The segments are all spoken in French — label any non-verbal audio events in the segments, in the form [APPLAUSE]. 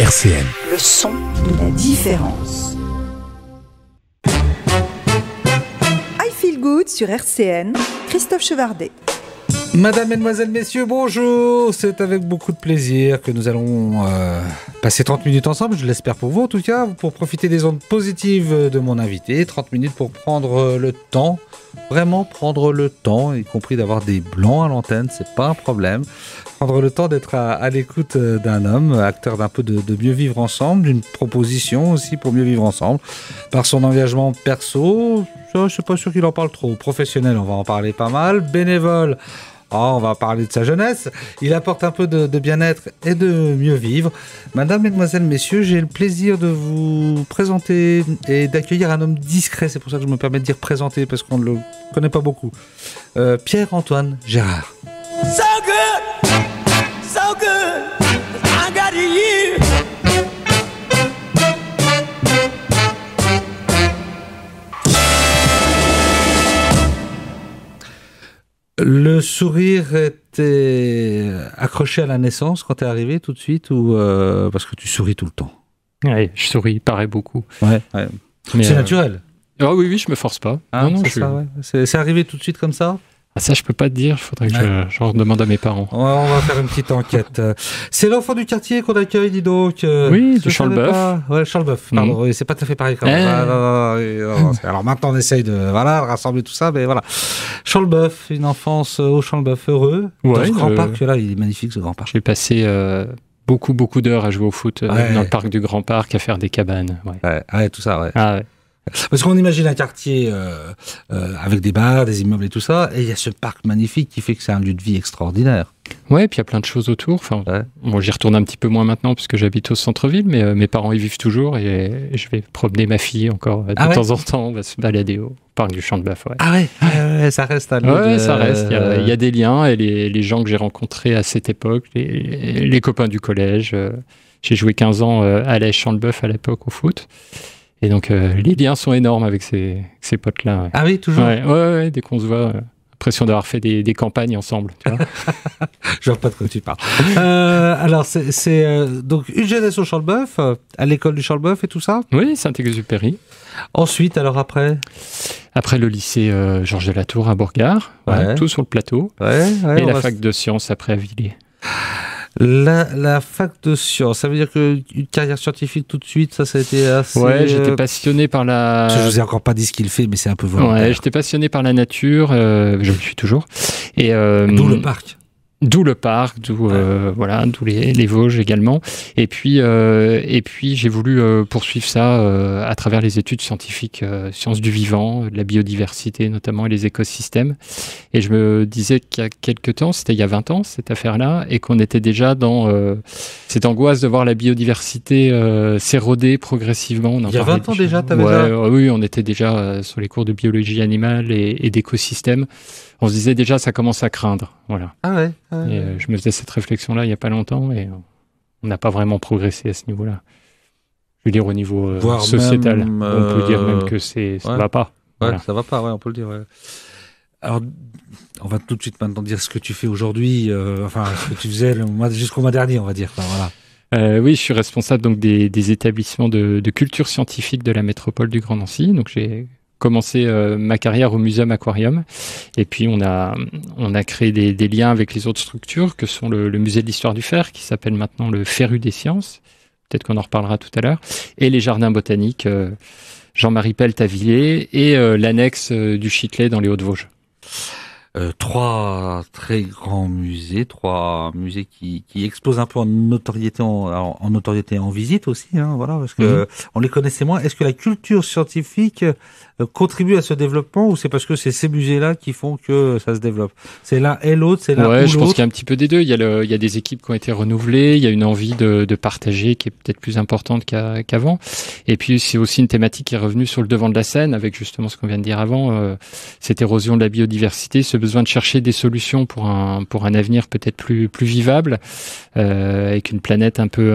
RCN. Le son de la différence. I feel good sur RCN. Christophe Chevardet. Madame, Mesdemoiselles, Messieurs, bonjour C'est avec beaucoup de plaisir que nous allons euh, passer 30 minutes ensemble, je l'espère pour vous en tout cas, pour profiter des ondes positives de mon invité. 30 minutes pour prendre euh, le temps, vraiment prendre le temps, y compris d'avoir des blancs à l'antenne, c'est pas un problème prendre le temps d'être à, l'écoute euh, d'un homme, acteur d'un peu de, mieux vivre ensemble, d'une proposition aussi pour mieux vivre ensemble, par son engagement perso. Je suis pas sûr qu'il en parle trop. Professionnel, on va en parler pas mal. Bénévole, ah, on va parler de sa jeunesse. Il apporte un peu de, bien-être et de mieux vivre. Madame, mesdemoiselles, messieurs, j'ai le plaisir de vous présenter et d'accueillir un homme discret. C'est pour ça que je me permets de dire présenter parce qu'on ne le connaît pas beaucoup. Euh, Pierre-Antoine Gérard. sourire était accroché à la naissance quand tu es arrivé tout de suite ou euh, parce que tu souris tout le temps Oui, je souris, paraît beaucoup. C'est euh, naturel. Ah oui, oui, je me force pas. Ah, c'est arrivé tout de suite comme ça ah, ça, je peux pas te dire. Faudrait que je, demande à mes parents. on va faire une petite enquête. Euh, c'est l'enfant du quartier qu'on accueille, dis donc. Euh, oui, Charles Boeuf. Ouais, Charles Boeuf. Pardon, mmh. c'est pas tout à fait pareil quand même. Eh. Ah, alors maintenant, on essaye de, voilà, rassembler tout ça, mais voilà. Charles Boeuf, une enfance au Charles Boeuf heureux. dans ce grand parc, là, il est magnifique ce grand parc. J'ai passé. Euh, beaucoup beaucoup d'heures à jouer au foot dans le parc du Grand Parc, à faire des cabanes. Ouais, ouais, tout ça, ouais. Ah, ouais. Parce qu'on imagine un quartier euh, euh, avec des bars, des immeubles et tout ça, et il y a ce parc magnifique qui fait que c'est un lieu de vie extraordinaire. Ouais, et puis il y a plein de choses autour. Enfin, bon, j'y retourne un petit peu moins maintenant parce que j'habite au centre-ville, mais euh, mes parents y vivent toujours et, je vais promener ma fille encore de ah temps en temps. On va se balader au parc du Champ de bœuf Ah ouais, ça reste à Ouais, de... ça reste. Il y, a des liens et les, gens que j'ai rencontrés à cette époque, les, les copains du collège. J'ai joué 15 ans à la Champ de Bœuf à l'époque au foot. Et donc, euh, les liens sont énormes avec ces, ces potes-là. Ah oui, toujours ouais, dès qu'on se voit l'impression euh, d'avoir fait des, des, campagnes ensemble. Tu vois [LAUGHS] Je vois pas de quoi tu parles. Euh, alors, c'est donc une jeunesse au charles Boeuf, à l'école du charles Boeuf et tout ça Oui, Saint-Exupéry. Ensuite, alors après Après le lycée Georges de la Tour à Bourgard, tout sur le plateau. et la fac de sciences après à Villiers. La, la, fac de sciences, ça veut dire que une carrière scientifique tout de suite, ça, ça a été assez. Ouais, euh, j'étais passionné par la. Je vous ai encore pas dit ce qu'il fait, mais c'est un peu volontaire. Ouais, j'étais passionné par la nature, euh, je le suis toujours. Et euh, d'où le parc d'où le parc, d'où euh, voilà, d'où les, les, Vosges également. Et puis, euh, et puis j'ai voulu euh, poursuivre ça euh, à travers les études scientifiques, sciences du vivant, de la biodiversité notamment et les écosystèmes. Et je me disais qu'il y a quelques temps, c'était il y a 20 ans cette affaire-là, et qu'on était déjà dans cette angoisse de voir la biodiversité s'éroder progressivement. il y a 20 ans déjà, t'avais ouais, Oui, on était déjà sur les cours de biologie animale et, et d'écosystèmes on se disait déjà ça commence à craindre. Voilà. Ah, ah euh, je me faisais cette réflexion-là il n'y a pas longtemps et on n'a pas vraiment progressé à ce niveau-là. Je veux dire au niveau euh, sociétal, on peut dire même euh, que ça va pas. Ça ça va pas, on peut le dire. Alors, on va tout de suite maintenant dire ce que tu fais aujourd'hui, enfin ce que tu faisais jusqu'au mois dernier, on va dire. voilà. oui, je suis responsable donc des, établissements de, de, culture scientifique de la métropole du Grand Nancy. Donc j'ai commencé euh, ma carrière au Muséum Aquarium. Et puis, on a, on a créé des, liens avec les autres structures, que sont le, Musée de l'Histoire du Fer, qui s'appelle maintenant le Ferru des Sciences. Peut-être qu'on en reparlera tout à l'heure. Et les Jardins Botaniques euh, Jean-Marie pelt Villiers, et euh, l'annexe du Chitlet dans les Hauts-de-Vosges. trois très grands musées, trois musées qui, qui explosent un peu en notoriété, en, notoriété, en visite aussi, hein, voilà, parce que mhm. on les connaissait moins. Est-ce que la culture scientifique euh, contribuent à ce développement ou c'est parce que c'est ces musées-là qui font que euh, ça se développe C'est l'un et l'autre, c'est l'un Ouais, je pense qu'il y a un petit peu des deux. Il y, a le, il y a des équipes qui ont été renouvelées, il y a une envie de, de partager qui est peut-être plus importante qu'avant. et puis c'est aussi une thématique qui est revenue sur le devant de la scène avec justement ce qu'on vient de dire avant, euh, cette érosion de la biodiversité, ce besoin de chercher des solutions pour un pour un avenir peut-être plus plus vivable, euh, avec une planète un peu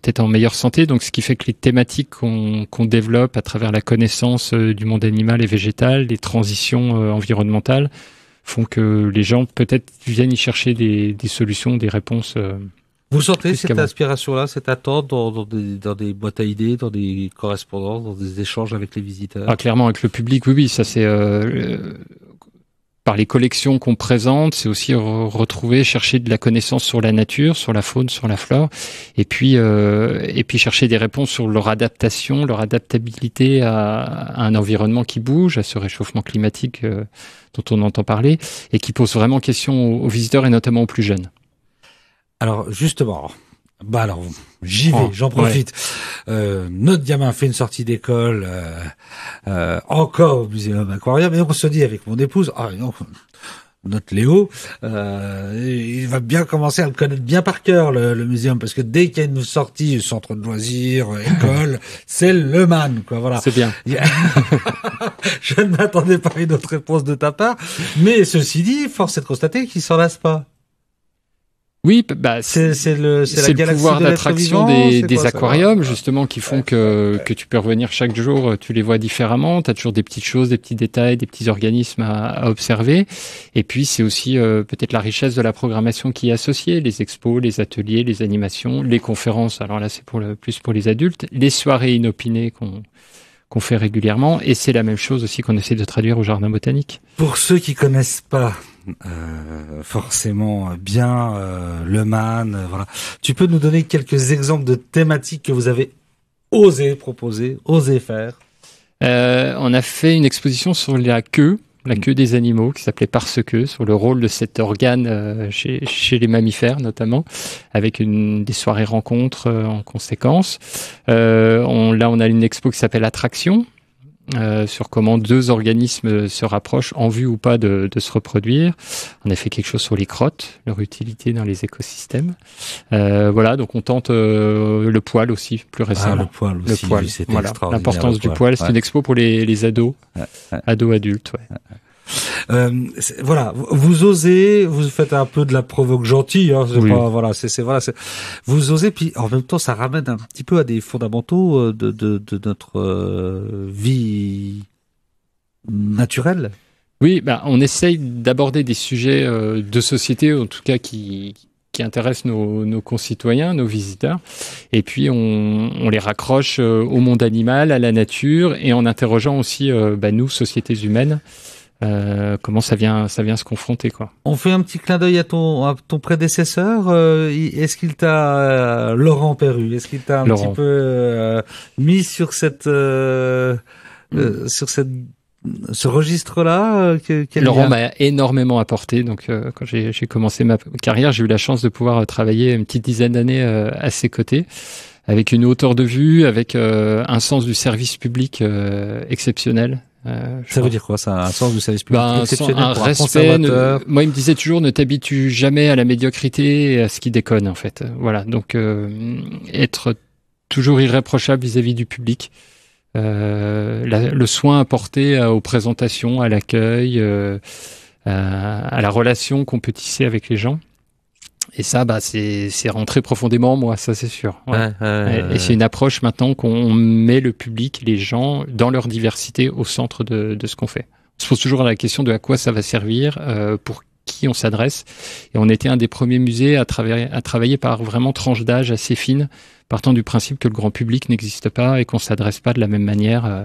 peut-être en meilleure santé. Donc ce qui fait que les thématiques qu'on développe à travers la connaissance euh, du monde d'animal et végétal, les transitions euh, environnementales font que les gens peut-être viennent y chercher des, solutions, des réponses. Euh, Vous sentez cette inspiration-là, cette attente dans, dans, des, boîtes à idées, dans des correspondances, dans des échanges avec les visiteurs ah, Clairement, avec le public, oui, oui ça c'est. Euh, par les collections qu'on présente, c'est aussi retrouver, chercher de la connaissance sur la nature, sur la faune, sur la flore, et puis euh, et puis chercher des réponses sur leur adaptation, leur adaptabilité à, un environnement qui bouge, à ce réchauffement climatique euh, dont on entend parler, et qui pose vraiment question aux visiteurs et notamment aux plus jeunes. Alors justement, bah alors, j'y vais, oh, j'en profite. Euh, notre gamin fait une sortie d'école euh, euh, encore au Muséum Aquarium et on se dit avec mon épouse, ah, notre Léo, il va bien commencer à le connaître bien par cœur le, le muséum parce que dès qu'il y a une sortie, centre de loisirs, école, [LAUGHS] c'est le man quoi. Voilà. C'est bien. [LAUGHS] Je ne m'attendais pas à une autre réponse de ta part, mais ceci dit, force est de constater qu'il s'en lasse pas. Oui, bah, c'est le, pouvoir d'attraction des, aquariums, justement, qui font que, tu peux revenir chaque jour, euh, tu les vois différemment, tu as toujours des petites choses, des petits détails, des petits organismes à, observer. Et puis, c'est aussi euh, peut-être la richesse de la programmation qui est associée, les expos, les ateliers, les animations, les conférences, alors là, c'est pour le, plus pour les adultes, les soirées inopinées qu'on qu'on fait régulièrement, et c'est la même chose aussi qu'on essaie de traduire au jardin botanique. Pour ceux qui connaissent pas, euh, forcément euh, bien, euh, Le voilà. Tu peux nous donner quelques exemples de thématiques que vous avez osé proposer, osé faire On a fait une exposition sur la queue, la queue des animaux qui s'appelait parce que sur le rôle de cet organe chez, les mammifères notamment avec une des soirées rencontres en conséquence on, là on a une expo qui s'appelle attraction euh, sur comment deux organismes se rapprochent en vue ou pas de, de, se reproduire. On a fait quelque chose sur les crottes, leur utilité dans les écosystèmes. Euh, voilà, donc on tente euh, le poil aussi, plus ah, récemment. le poil aussi, l'importance du poil, c'est une expo pour les, les ados, ados adultes. Ouais. Euh, voilà, vous osez, vous faites un peu de la provoque gentille. Hein, voilà, c'est voilà, vous osez, puis en même temps, ça ramène un petit peu à des fondamentaux euh, de, notre euh, vie naturelle. Oui, bah, on essaye d'aborder des sujets de société, en tout cas qui, qui intéressent nos, concitoyens, nos visiteurs. Et puis, on, les raccroche au monde animal, à la nature, et en interrogeant aussi, ben, nous, sociétés humaines, euh, comment ça vient, ça vient se confronter quoi. On fait un petit clin d'œil à ton, à ton prédécesseur. Euh, est-ce qu'il t'a euh, Laurent Perru Est-ce qu'il t'a un petit peu mis sur cette, mm. sur cette ce registre-là Laurent m'a énormément apporté. Donc, quand j'ai, commencé ma carrière, j'ai eu la chance de pouvoir travailler une petite dizaine d'années à ses côtés, avec une hauteur de vue, avec un sens du service public exceptionnel. Euh, ça veut dire quoi ça Un sens du service public ben, exceptionnel pour moi, il me disait toujours ne t'habitue jamais à la médiocrité et à ce qui déconne en fait. Voilà, donc euh, être toujours irréprochable vis-à-vis du public, euh, le soin apporté aux présentations, à l'accueil, euh, à, à, la relation qu'on peut tisser avec les gens. Et ça, bah, c'est rentré profondément en moi, ça c'est sûr. et c'est une approche maintenant qu'on met le public, les gens, dans leur diversité au centre de, de ce qu'on fait. On se pose toujours la question de à quoi ça va servir, euh, pour qui on s'adresse. Et on était un des premiers musées à, travailler, à travailler par vraiment tranche d'âge assez fine, partant du principe que le grand public n'existe pas et qu'on s'adresse pas de la même manière. Euh,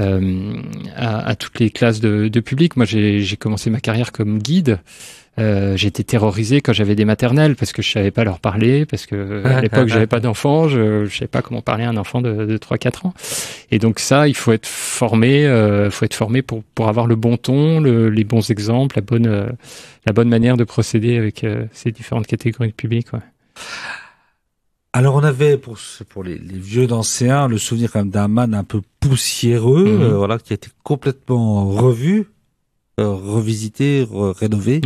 euh à, toutes les classes de, de public. Moi, j'ai commencé ma carrière comme guide. Euh, j'étais terrorisé quand j'avais des maternelles parce que je savais pas leur parler parce que euh, à [LAUGHS] l'époque j'avais pas d'enfants je, je savais pas comment parler à un enfant de, de 3-4 ans. Et donc ça, il faut être formé, euh, faut être formé pour pour avoir le bon ton, le, les bons exemples, la bonne euh, la bonne manière de procéder avec ces différentes catégories de public. Alors on avait pour pour les, les vieux d'anciens le souvenir quand même d'un man un peu poussiéreux, mmh. voilà qui a été complètement revu euh, revisiter, rénover.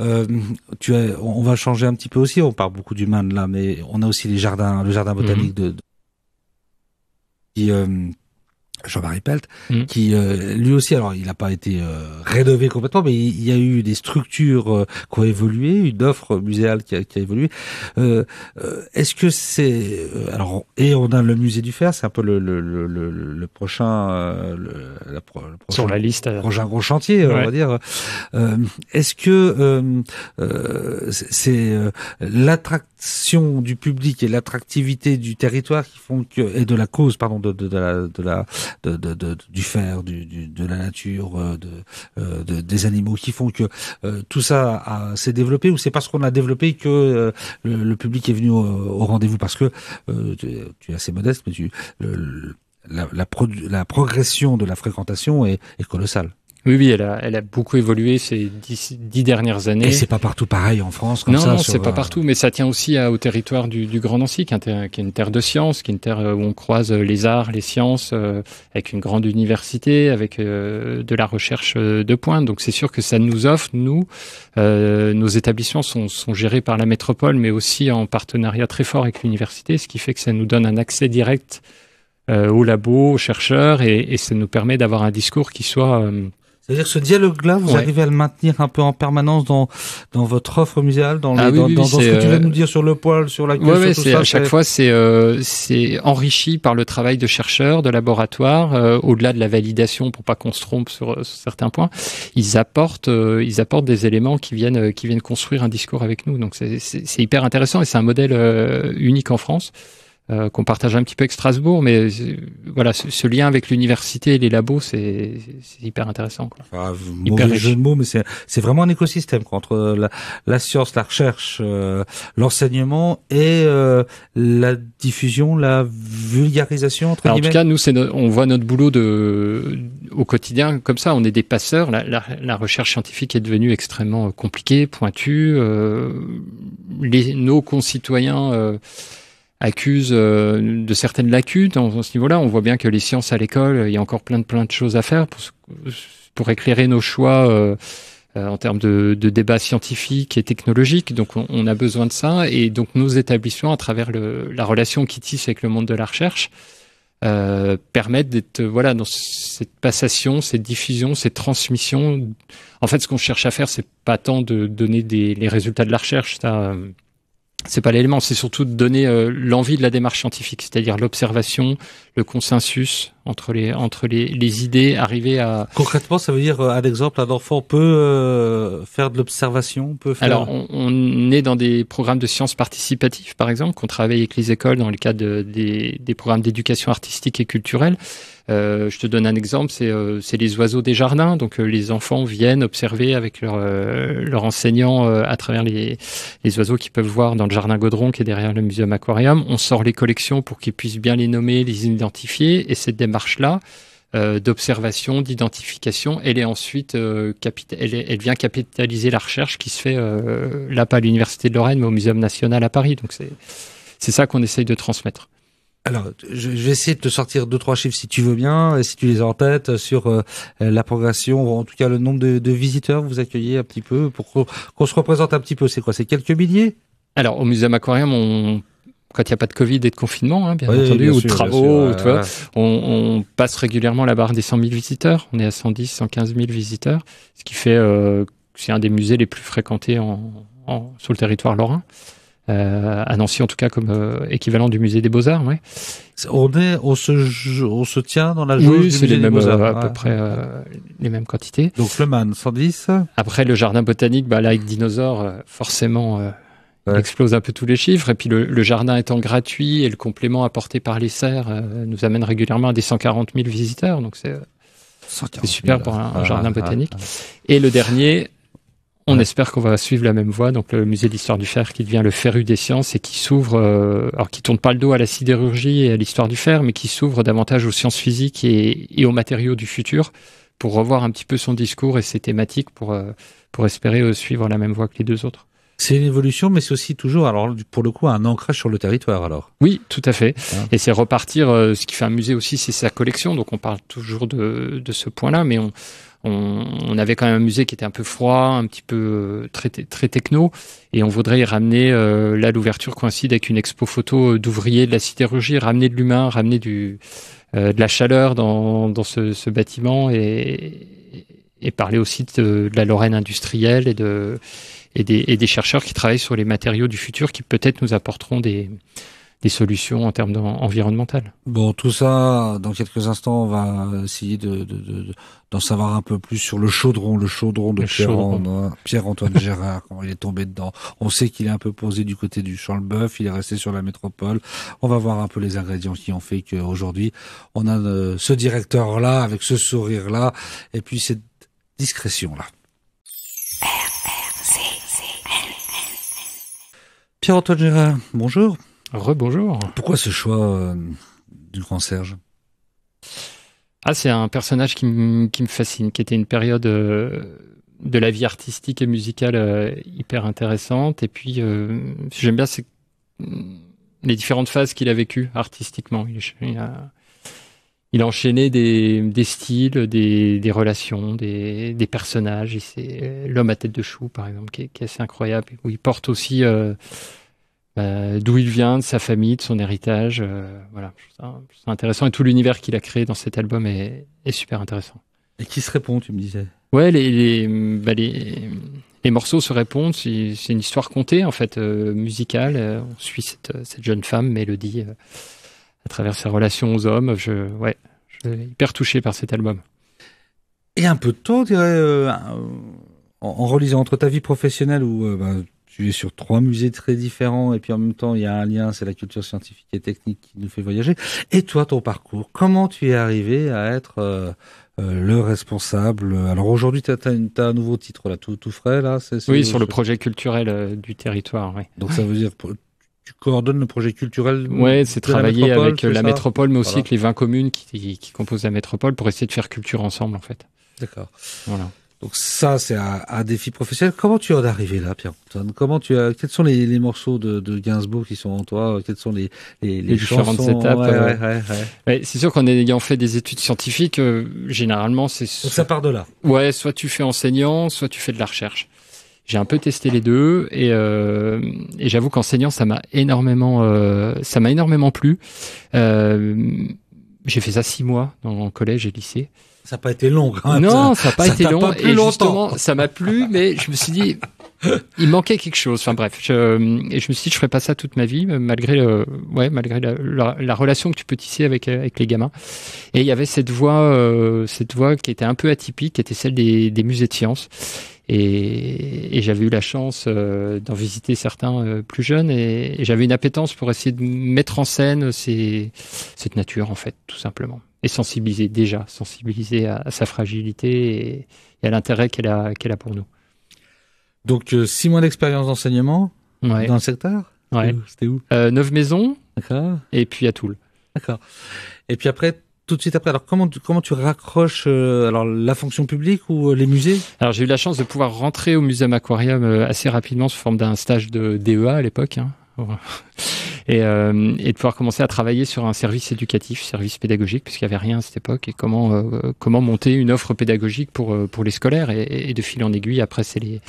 Euh, tu on va changer un petit peu aussi. On parle beaucoup du man là, mais on a aussi les jardins, le jardin botanique mhm. de, euh, Jean-Marie Pelt, mm. qui euh, lui aussi, alors il n'a pas été euh, rénové complètement, mais il, y a eu des structures euh, qui ont évolué, une offre muséale qui a, évolué. Est-ce que c'est alors et on a le musée du fer, c'est un peu le, prochain le, la sur la liste prochain gros chantier, on va dire. Est-ce que c'est l'attractivité du public et l'attractivité du territoire qui font que et de la cause pardon de, la de de, du fer du, du, de la nature euh, euh, de, des animaux qui font que euh, tout ça s'est développé ou c'est parce qu'on a développé que le, public est venu au, rendez-vous parce que tu, es assez modeste mais la, progression de la fréquentation est colossale. Oui, oui, elle a, beaucoup évolué ces dix, dernières années. Et c'est pas partout pareil en France, comme non, ça. Non, c'est pas euh, partout, mais ça tient aussi au territoire du, du Grand Nancy, qui est, une terre de sciences, qui est une terre euh, où on croise euh, les arts, les sciences, avec une grande université, avec de la recherche de pointe. Donc c'est sûr que ça nous offre, nous, nos établissements sont, gérés par la métropole, mais aussi en partenariat très fort avec l'université, ce qui fait que ça nous donne un accès direct aux labos, aux chercheurs, et, ça nous permet d'avoir un discours qui soit c'est-à-dire ce dialogue-là, vous arrivez à le maintenir un peu en permanence dans dans votre offre muséale, dans, ah dans, dans, ce que tu vas euh, nous dire sur le poil, sur la queue, ouais, tout ça. À chaque fois, c'est euh, c'est enrichi par le travail de chercheurs, de laboratoires, euh, au-delà de la validation pour pas qu'on se trompe sur, certains points. Ils apportent ils apportent des éléments qui viennent qui viennent construire un discours avec nous. Donc c'est hyper intéressant et c'est un modèle unique en France. Euh, qu'on partage un petit peu avec Strasbourg, mais euh, voilà, ce, lien avec l'université et les labos, c'est hyper intéressant. Quoi. Ah, hyper mauvais jeu de mots, mais c'est vraiment un écosystème entre euh, la, la, science, la recherche, l'enseignement et la diffusion, la vulgarisation entre En tout cas, nous, on voit notre boulot de au quotidien comme ça. On est des passeurs. La, la, la recherche scientifique est devenue extrêmement compliquée, pointue. les, nos concitoyens accuse euh, de certaines lacunes dans ce niveau-là. On voit bien que les sciences à l'école, euh, il y a encore plein de plein de choses à faire pour, pour éclairer nos choix euh, en termes de, de débats scientifiques et technologiques. Donc on, a besoin de ça. Et donc nos établissements, à travers la relation qu'ils tissent avec le monde de la recherche, permettent d'être voilà dans cette passation, cette diffusion, cette transmission. En fait, ce qu'on cherche à faire, c'est pas tant de donner des, les résultats de la recherche. Ça, c'est pas l'élément, c'est surtout de donner euh, l'envie de la démarche scientifique, c'est-à-dire l'observation, le consensus entre les entre les, les, idées, arriver à concrètement, ça veut dire euh, un exemple, un enfant peut euh, faire de l'observation, peut faire. Alors, on, est dans des programmes de sciences participatives, par exemple, qu'on travaille avec les écoles dans le cadre des, des programmes d'éducation artistique et culturelle. Euh, je te donne un exemple, c'est euh, les oiseaux des jardins. Donc euh, les enfants viennent observer avec leur, euh, leur enseignant à travers les, les oiseaux qu'ils peuvent voir dans le jardin Gaudron qui est derrière le muséum aquarium. On sort les collections pour qu'ils puissent bien les nommer, les identifier. Et cette démarche-là, euh, d'observation, d'identification. Elle est ensuite, elle, vient capitaliser la recherche qui se fait euh, là pas à l'université de Lorraine, mais au Muséum national à Paris. Donc c'est c'est ça qu'on essaye de transmettre alors, je, vais essayer de te sortir deux trois chiffres si tu veux bien, si tu les as en tête sur euh, la progression, en tout cas le nombre de, visiteurs que vous accueillez un petit peu pour qu'on se représente un petit peu. C'est quoi C'est quelques milliers Alors, au Muséum Aquarium, on quand il n'y a pas de Covid et de confinement, hein, bien entendu, ou de travaux, On, passe régulièrement la barre des 100 000 visiteurs. On est à 110, 115 000 visiteurs, ce qui fait euh, c'est un des musées les plus fréquentés sur le territoire lorrain. Euh, à Nancy en tout cas comme euh, équivalent du musée des Beaux-Arts. oui. On, est, on, se, on se tient dans la joue oui, musée des Beaux-Arts. Euh, à peu près les mêmes quantités. Donc le Man, 110. Après le jardin botanique, bah, là avec dinosaures, forcément... explose un peu tous les chiffres. Et puis le, jardin étant gratuit et le complément apporté par les serres nous amène régulièrement à des 140 000 visiteurs. Donc c'est, super pour un jardin ah, ah, botanique. Ah. Et le dernier, on espère qu'on va suivre la même voie, donc le musée d'histoire du fer qui devient le ferru des sciences et qui s'ouvre, euh, alors qui tourne pas le dos à la sidérurgie et à l'histoire du fer, mais qui s'ouvre davantage aux sciences physiques et, aux matériaux du futur pour revoir un petit peu son discours et ses thématiques pour, euh, pour espérer euh, suivre la même voie que les deux autres. C'est une évolution, mais c'est aussi toujours, alors pour le coup, un ancrage sur le territoire. Alors. Oui, tout à fait. Hein. Et c'est repartir. ce qui fait un musée aussi, c'est sa collection. Donc on parle toujours de, de ce point-là, mais on, on, avait quand même un musée qui était un peu froid, un petit peu euh, très, très techno, et on voudrait y ramener, euh, là l'ouverture coïncide avec une expo photo euh, d'ouvriers de la sidérurgie, ramener de l'humain, ramener du, de la chaleur dans, ce, bâtiment, et, et parler aussi de, la Lorraine industrielle et, de, et des chercheurs qui travaillent sur les matériaux du futur qui peut-être nous apporteront des, des solutions en termes environnementaux Bon, tout ça, dans quelques instants, on va essayer de, d'en de, savoir un peu plus sur le chaudron, le chaudron de Pierre-Antoine [LAUGHS] Gérard, comment il est tombé dedans. On sait qu'il est un peu posé du côté du champ le bœuf, il est resté sur la métropole. On va voir un peu les ingrédients qui ont fait qu'aujourd'hui, on a euh, ce directeur-là, avec ce sourire-là, et puis cette discrétion-là. Pierre-Antoine Gérard, bonjour. Rebonjour. Pourquoi ce choix euh, du grand Serge Ah, c'est un personnage qui, me fascine, qui était une période euh, de la vie artistique et musicale euh, hyper intéressante. Et puis, j'aime bien c'est les différentes phases qu'il a vécues artistiquement. Il, a, enchaîné des, styles, des, relations, des, des personnages. L'homme à tête de chou, par exemple, qui qui est assez incroyable, où il porte aussi euh, d'où il vient, de sa famille, de son héritage. Euh, voilà, c'est intéressant. Et tout l'univers qu'il a créé dans cet album est, super intéressant. Et qui se répond, tu me disais Ouais, bah, les, morceaux se répondent. C'est une histoire contée, en fait, euh, musicale. On suit cette, jeune femme, Mélodie, à travers ses relations aux hommes. Je, ouais, je suis hyper touché par cet album. Et un peu tôt, en, en, relisant entre ta vie professionnelle ou... Bah, tu es sur trois musées très différents et puis en même temps il y a un lien, c'est la culture scientifique et technique qui nous fait voyager. Et toi, ton parcours, comment tu es arrivé à être euh, euh, le responsable Alors aujourd'hui, tu as, un nouveau titre là, tout, frais là. oui, sur le projet culturel euh, du territoire. Donc ça veut dire tu coordonnes le projet culturel Oui, c'est travailler avec la métropole, mais aussi avec les 20 communes qui, qui, composent la métropole pour essayer de faire culture ensemble, en fait. D'accord. Voilà. Donc ça, c'est un, défi professionnel. Comment tu en es arrivé là, Pierre Comment tu as Quels sont les, les morceaux de, de, Gainsbourg qui sont en toi Quels sont les, les, les, différentes étapes euh, ouais, ouais, ouais, C'est sûr qu'en ayant fait des études scientifiques, euh, généralement, c'est ça part de là. Ouais, soit tu fais enseignant, soit tu fais de la recherche. J'ai un peu testé les deux et, euh, et j'avoue qu'enseignant, ça m'a énormément, euh, ça m'a énormément plu. j'ai fait ça six mois dans mon collège et lycée ça n'a pas été long. non, ça n'a pas été long. Pas et longtemps. ça m'a plu, mais je me suis dit, [LAUGHS] il manquait quelque chose. Enfin bref, je, et je me suis dit, je ferai pas ça toute ma vie, malgré, le, ouais, malgré la, relation que tu peux tisser avec, euh, avec les gamins. Et il y avait cette voix, euh, cette voix qui était un peu atypique, qui était celle des, des musées de sciences. Et, et j'avais eu la chance euh, d'en visiter certains plus jeunes, et, et j'avais une appétence pour essayer de mettre en scène ces, cette nature, en fait, tout simplement et sensibiliser déjà, sensibiliser à, sa fragilité et, à l'intérêt qu'elle a, qu'elle a pour nous. Donc euh, six mois d'expérience d'enseignement dans le secteur ouais. C'était où euh, Neuf maisons. D'accord. Et puis à Toul. D'accord. Et puis après, tout de suite après. Alors comment tu, comment tu raccroches euh, alors la fonction publique ou les musées Alors j'ai eu la chance de pouvoir rentrer au Muséum Aquarium assez rapidement sous forme d'un stage de DEA à l'époque. Hein. Euh, et, de pouvoir commencer à travailler sur un service éducatif, service pédagogique, puisqu'il n'y avait rien à cette époque, et comment, euh, comment monter une offre pédagogique pour, euh, les scolaires, et, de fil en aiguille, après c'est les,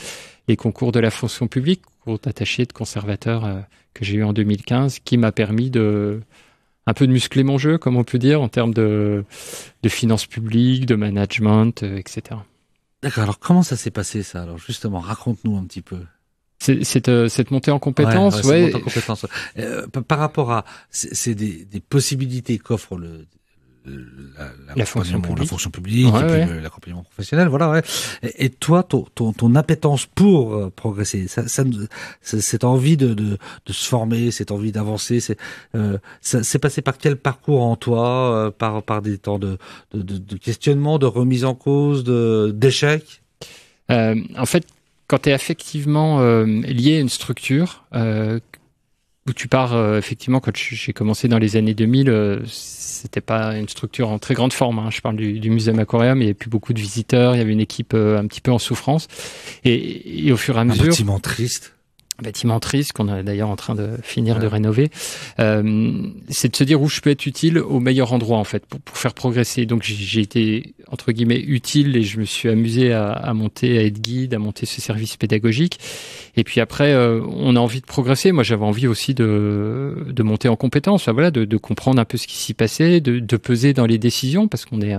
concours de la fonction publique, concours d'attaché de conservateur que j'ai eu en 2015, qui m'a permis de un peu de muscler mon jeu, comme on peut dire, en termes de, de finances publiques, de management, etc. D'accord, alors comment ça s'est passé ça Alors justement, raconte-nous un petit peu cette, euh, cette montée en compétence, euh, par rapport à, c'est des, des, possibilités qu'offre le, la, la, fonction publique, l'accompagnement professionnel, voilà. Et, et, toi, ton, ton, ton, appétence pour euh, progresser, ça, ça, cette envie de, de, de, se former, cette envie d'avancer, c'est euh, passé par quel parcours en toi, par, par des temps de, de, de questionnement, de remise en cause, d'échecs euh, en fait, quand tu es effectivement euh, lié à une structure, euh, où tu pars, euh, effectivement, quand j'ai commencé dans les années 2000, euh, c'était pas une structure en très grande forme. Hein. Je parle du, du musée Aquarium, il n'y avait plus beaucoup de visiteurs, il y avait une équipe un petit peu en souffrance. Et, au fur et à mesure. Un triste triste qu'on est d'ailleurs en train de finir de rénover, euh, c'est de se dire où je peux être utile au meilleur endroit en fait pour, faire progresser. Donc j'ai été entre guillemets utile et je me suis amusé à, à, monter, à être guide, à monter ce service pédagogique. Et puis après, euh, on a envie de progresser. Moi, j'avais envie aussi de, de monter en compétence, voilà, de, de, comprendre un peu ce qui s'y passait, de, de, peser dans les décisions parce qu'on est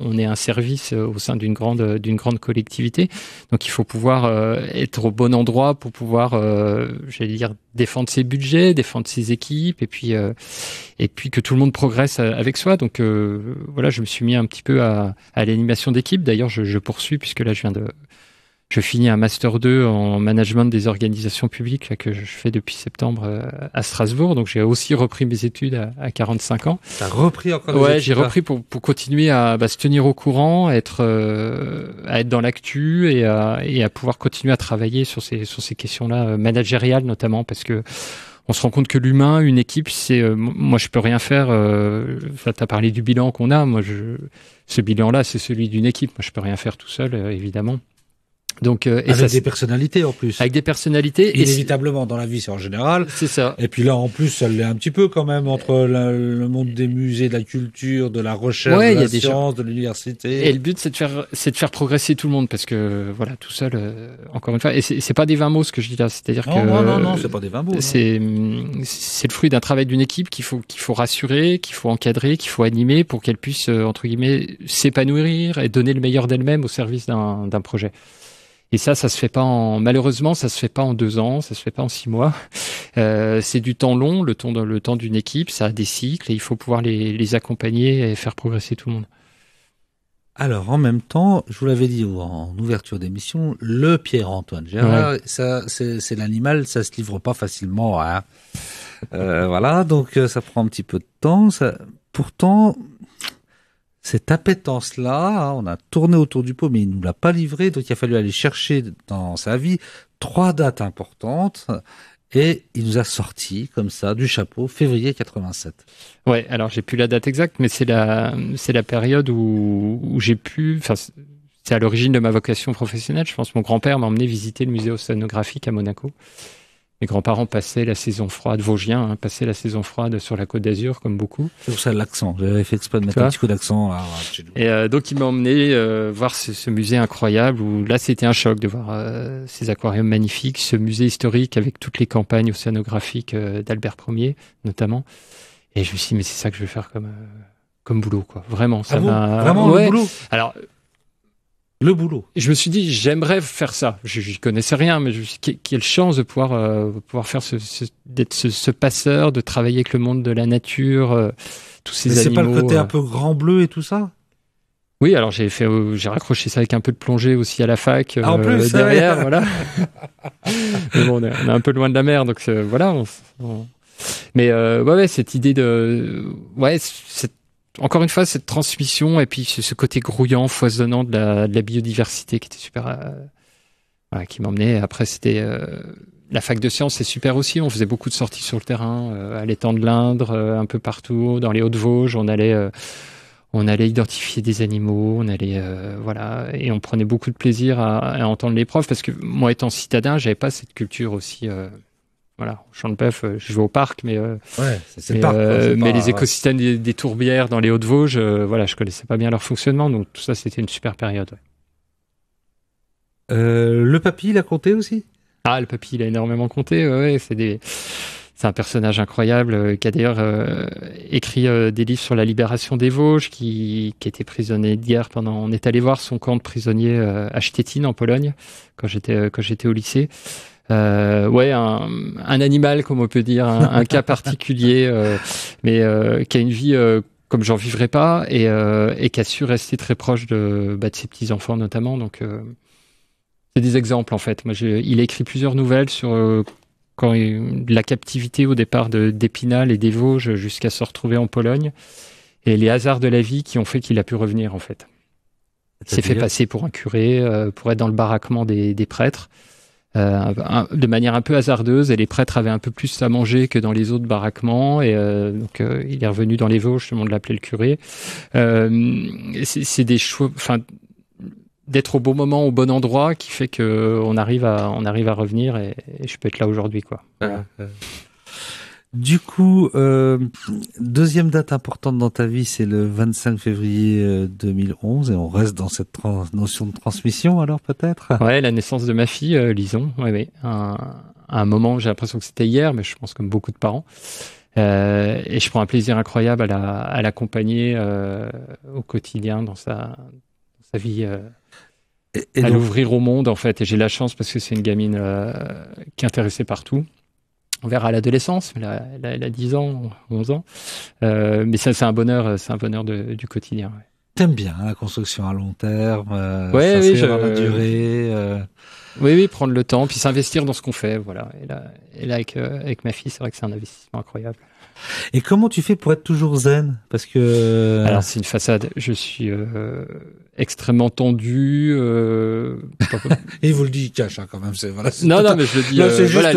on, est un service euh, au sein d'une grande d'une grande collectivité. Donc il faut pouvoir euh, être au bon endroit pour pouvoir euh, j'allais dire, défendre ses budgets, défendre ses équipes, et puis, euh, et puis que tout le monde progresse euh, avec soi. Donc voilà, je me suis mis un petit peu à, l'animation d'équipe. D'ailleurs, je poursuis puisque là, je viens de je finis un master 2 en management des organisations publiques que je fais depuis septembre euh, à Strasbourg. Donc j'ai aussi repris mes études à, 45 ans. T'as repris encore Ouais, j'ai repris pour, pour continuer à bah, se tenir au courant, être euh, à être dans l'actu et à, et à pouvoir continuer à travailler sur ces sur ces questions-là euh, managériales notamment parce que on se rend compte que l'humain, une équipe, c'est moi je peux rien faire. Euh, tu as parlé du bilan qu'on a. Moi, je, ce bilan-là, c'est celui d'une équipe. Moi, je peux rien faire tout seul, évidemment. Donc, euh, et avec des personnalités en plus. Avec des personnalités. Inévitablement dans la vie, c'est en général. C'est ça. Et puis là, en plus, ça l'est un petit peu quand même entre euh, le monde des musées, de la culture, de la recherche, de la science, de l'université. Et le but, c'est de faire, c'est de faire progresser tout le monde parce que voilà, tout seul, euh, encore une fois, et c'est pas des 20 mots ce que je dis là, c'est-à-dire que non, non, non, c'est pas des 20 mots. C'est c'est le fruit d'un travail d'une équipe qu'il faut qu'il faut rassurer, qu'il faut encadrer, qu'il faut animer pour qu'elle puisse euh, entre guillemets s'épanouir et donner le meilleur d'elle-même au service d'un projet. Et ça, ça se fait pas en malheureusement, ça se fait pas en deux ans, ça se fait pas en six mois. Euh, c'est du temps long, le temps le temps d'une équipe, ça a des cycles et il faut pouvoir les, accompagner et faire progresser tout le monde. Alors, en même temps, je vous l'avais dit en ouverture d'émission, le Pierre-Antoine Gérard, c'est l'animal, ça se livre pas facilement. Hein. Euh, voilà, donc euh, ça prend un petit peu de temps. Pourtant, cette appétence-là, hein, on a tourné autour du pot, mais il ne nous l'a pas livré, donc il a fallu aller chercher dans sa vie trois dates importantes. Et il nous a sorti comme ça du chapeau février 87. Ouais, alors j'ai plus la date exacte, mais c'est la c'est la période où, j'ai pu. Enfin, c'est à l'origine de ma vocation professionnelle. Je pense mon grand-père m'a emmené visiter le musée océanographique à Monaco mes grands-parents passaient la saison froide, Vosgiens, hein, passaient la saison froide sur la Côte d'Azur, comme beaucoup. C'est pour ça l'accent. J'avais fait exprès de mettre un petit coup d'accent. Et euh, donc, il m'a emmené euh, voir ce, musée incroyable où là, c'était un choc de voir euh, ces aquariums magnifiques, ce musée historique avec toutes les campagnes océanographiques d'Albert Ier, notamment. Et je me suis dit, mais c'est ça que je vais faire comme, comme boulot, quoi. Vraiment, ça ah m'a. Vraiment, le boulot. Alors, le boulot. Et je me suis dit, j'aimerais faire ça. Je connaissais rien, mais je quelle chance de pouvoir, euh, pouvoir faire ce, d'être ce, passeur, de travailler avec le monde de la nature, euh, tous ces mais animaux. C'est pas le côté euh. un peu grand bleu et tout ça Oui, alors j'ai fait, j'ai raccroché ça avec un peu de plongée aussi à la fac. Ah, en plus, derrière, voilà. [LAUGHS] mais bon, on est, un peu loin de la mer, donc voilà. Mais ouais, ouais, cette idée de, ouais, cette encore une fois, cette transmission et puis ce, côté grouillant, foisonnant de la, biodiversité qui était super. Euh, qui m'emmenait. Après, c'était. Euh, la fac de sciences, c'est super aussi. On faisait beaucoup de sorties sur le terrain, euh, à l'étang de l'Indre, un peu partout, dans les Hauts-de-Vosges. On allait. on allait identifier des animaux, on allait voilà, et on prenait beaucoup de plaisir à, à entendre les profs parce que moi étant citadin, j'avais pas cette culture aussi voilà, Peuf, euh, je vais au parc, mais, mais, les écosystèmes des, tourbières dans les Hauts-de-Vosges, euh, voilà, je connaissais pas bien leur fonctionnement, donc tout ça, c'était une super période. Euh, le papy, il a compté aussi Ah, le papy, il a énormément compté, ouais, c'est des... C'est un personnage incroyable qui a d'ailleurs écrit des livres sur la libération des Vosges, qui, qui était prisonnier de guerre pendant. On est allé voir son camp de prisonniers à Stettin en Pologne quand j'étais quand j'étais au lycée euh, ouais, un, un, animal, comme on peut dire, un, cas particulier, euh, mais euh, qui a une vie euh, comme j'en vivrais pas et, et, qui a su rester très proche de, bah, ses petits enfants notamment. Donc, c'est des exemples en fait. Moi, il a écrit plusieurs nouvelles sur quand la captivité au départ d'Épinal et des Vosges jusqu'à se retrouver en Pologne et les hasards de la vie qui ont fait qu'il a pu revenir en fait. s'est fait passer pour un curé, pour être dans le baraquement des, des prêtres. Euh, de manière un peu hasardeuse et les prêtres avaient un peu plus à manger que dans les autres baraquements et euh, donc euh, il est revenu dans les Vosges, tout le monde l'appelait le curé. c'est des choix, enfin d'être au bon moment, au bon endroit, qui fait que on arrive à on arrive à revenir et, je peux être là aujourd'hui quoi. Du coup, euh, deuxième date importante dans ta vie, c'est le 25 février 2011, euh, et on reste dans cette notion de transmission alors peut-être Ouais, la naissance de ma fille, euh, Lison, Un, un moment, j'ai l'impression que c'était hier, mais je pense comme beaucoup de parents. et je prends un plaisir incroyable à l'accompagner au quotidien dans sa, vie, et, à l'ouvrir au monde en fait. Et j'ai la chance parce que c'est une gamine qui intéressait partout on verra à l'adolescence, mais là, elle a 10 ans, 11 ans. Euh, mais ça, c'est un bonheur, euh, c'est un bonheur du quotidien. T'aimes bien hein, la construction à long terme, euh, ouais, oui, la durée. Oui, oui, prendre le temps, puis s'investir dans ce qu'on fait, voilà. Et là, et là avec ma fille, c'est vrai que c'est un investissement incroyable. Et comment tu fais pour être toujours zen Parce que euh, alors c'est une façade. Je suis euh, extrêmement tendu. Euh, [LAUGHS] et il vous le dit, il cache hein, quand même. C'est, non, non, mais je le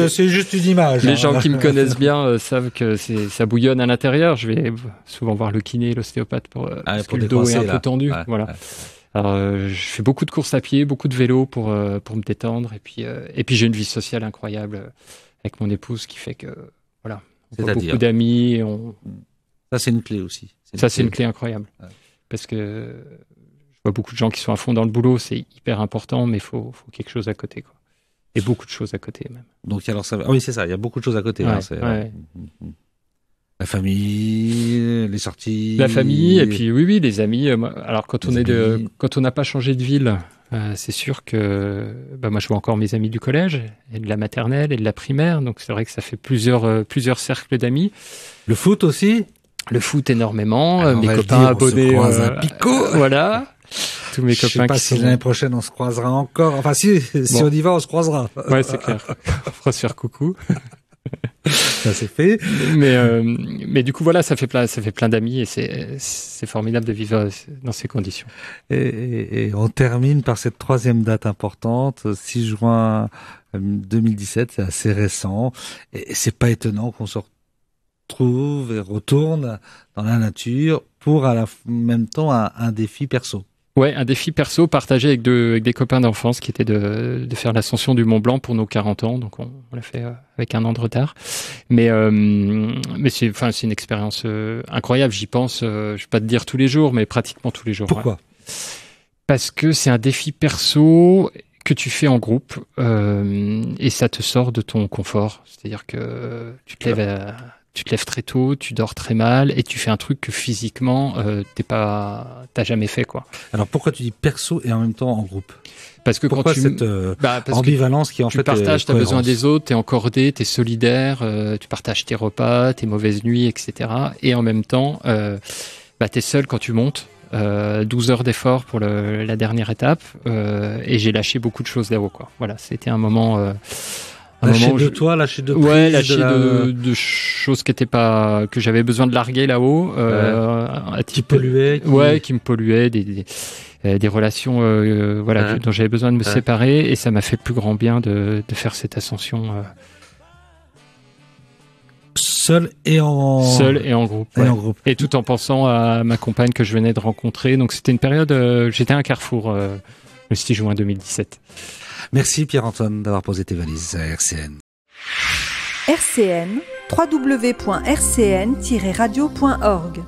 dis. c'est juste, une image. Les hein. gens qui me connaissent [LAUGHS] bien savent que c'est, ça bouillonne à l'intérieur. Je vais souvent voir le kiné, l'ostéopathe pour, ah, parce que le dos est un peu tendu. voilà. Alors, je fais beaucoup de courses à pied, beaucoup de vélo pour, pour me détendre. Et puis, et puis j'ai une vie sociale incroyable avec mon épouse qui fait que, voilà, on voit beaucoup d'amis. Ça, c'est une clé aussi. ça, c'est une clé incroyable. Parce que je vois beaucoup de gens qui sont à fond dans le boulot, c'est hyper important, mais il faut, faut, quelque chose à côté. Quoi. Et beaucoup de choses à côté, même. Donc, alors, ça... Ah oui, c'est ça, il y a beaucoup de choses à côté. Hein, hum, hum, hum. La famille, les sorties. La famille, et puis oui, oui, les amis. Euh, alors, quand on est quand on n'a pas changé de ville, euh, c'est sûr que bah, moi je vois encore mes amis du collège et de la maternelle et de la primaire, donc c'est vrai que ça fait plusieurs euh, plusieurs cercles d'amis. Le foot aussi. Le foot énormément. Ah, euh, mes copains dire, abonnés. On se à Pico. [LAUGHS] voilà. Tous mes je copains. Je sais pas si l'année prochaine on se croisera encore. Enfin si si on y va on se croisera. Ouais c'est clair. [LAUGHS] on fera se faire coucou. [LAUGHS] ça c'est fait. Mais, euh, mais du coup, voilà, ça fait plein, ça fait plein d'amis et c'est formidable de vivre dans ces conditions. Et, et, on termine par cette troisième date importante, 6 juin 2017, euh, c'est assez récent. Et, c'est pas étonnant qu'on se retrouve et retourne dans la nature pour à la même temps un défi perso. Ouais, un défi perso partagé avec, des copains d'enfance qui était de, faire l'ascension du Mont Blanc pour nos 40 ans. Donc on, l'a fait euh, avec un an de retard. Mais, euh, mais c'est une expérience euh, incroyable, j'y pense, euh, je vais pas te dire tous les jours, mais pratiquement tous les jours. Pourquoi Parce que c'est un défi perso que tu fais en groupe et ça te sort de ton confort. C'est-à-dire que tu te lèves à tu te lèves très tôt, tu dors très mal et tu fais un truc que physiquement tu euh, t'es pas, t'as jamais fait quoi. Alors pourquoi tu dis perso et en même temps en groupe Parce que quand tu cette euh, bah, ambivalence qui en tu as besoin des autres, tu t'es encordé, es solidaire, euh, tu partages tes repas, tes mauvaises nuits, etc. Et en même temps, bah, tu es seul quand tu montes. 12 heures d'effort pour la dernière étape et j'ai lâché beaucoup de choses là-haut quoi. Voilà, c'était un moment lâcher de toi, lâcher de ouais, lâcher de, choses qui étaient pas que j'avais besoin de larguer là-haut, euh, qui polluaient, qui... ouais, qui me polluaient, des, des, euh, relations euh, voilà dont j'avais besoin de me séparer et ça m'a fait plus grand bien de, de faire cette ascension. Euh. Seul et en seul et en groupe et, tout en pensant à ma compagne que je venais de rencontrer. Donc c'était une période, j'étais à un carrefour le 6 juin 2017. Merci Pierre-Antoine d'avoir posé tes valises à RCN. RCN, www.rcn-radio.org